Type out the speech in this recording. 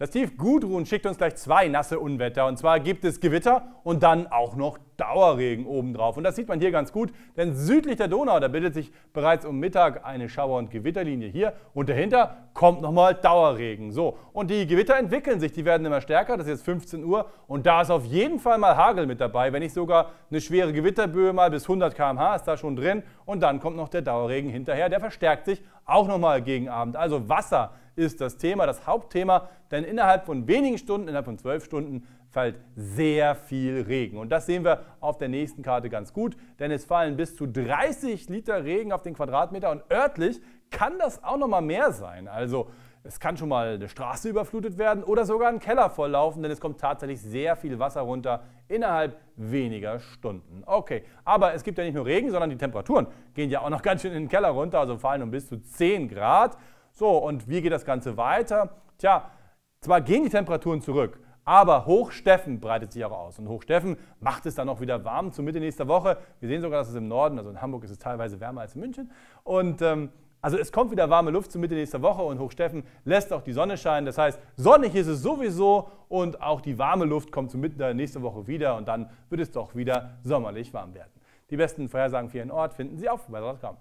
Das Tief Gudrun schickt uns gleich zwei nasse Unwetter. Und zwar gibt es Gewitter und dann auch noch Dauerregen obendrauf. Und das sieht man hier ganz gut, denn südlich der Donau, da bildet sich bereits um Mittag eine Schauer- und Gewitterlinie hier. Und dahinter kommt nochmal Dauerregen. So, und die Gewitter entwickeln sich, die werden immer stärker. Das ist jetzt 15 Uhr und da ist auf jeden Fall mal Hagel mit dabei. Wenn nicht sogar eine schwere Gewitterböe mal bis 100 km/h ist da schon drin. Und dann kommt noch der Dauerregen hinterher. Der verstärkt sich auch nochmal gegen Abend. Also Wasser ist das Thema, das Hauptthema, denn innerhalb von wenigen Stunden, innerhalb von zwölf Stunden, fällt sehr viel Regen. Und das sehen wir auf der nächsten Karte ganz gut, denn es fallen bis zu 30 Liter Regen auf den Quadratmeter und örtlich kann das auch noch mal mehr sein. Also es kann schon mal eine Straße überflutet werden oder sogar ein Keller volllaufen, denn es kommt tatsächlich sehr viel Wasser runter innerhalb weniger Stunden. Okay, aber es gibt ja nicht nur Regen, sondern die Temperaturen gehen ja auch noch ganz schön in den Keller runter, also fallen um bis zu 10 Grad. So, und wie geht das Ganze weiter? Tja, zwar gehen die Temperaturen zurück, aber Hochsteffen breitet sich auch aus. Und Hochsteffen macht es dann auch wieder warm zu Mitte nächster Woche. Wir sehen sogar, dass es im Norden, also in Hamburg ist es teilweise wärmer als in München. Und ähm, also es kommt wieder warme Luft zu Mitte nächster Woche und Hochsteffen lässt auch die Sonne scheinen. Das heißt, sonnig ist es sowieso und auch die warme Luft kommt zu Mitte nächster Woche wieder und dann wird es doch wieder sommerlich warm werden. Die besten Vorhersagen für Ihren Ort finden Sie auf weiterer.com.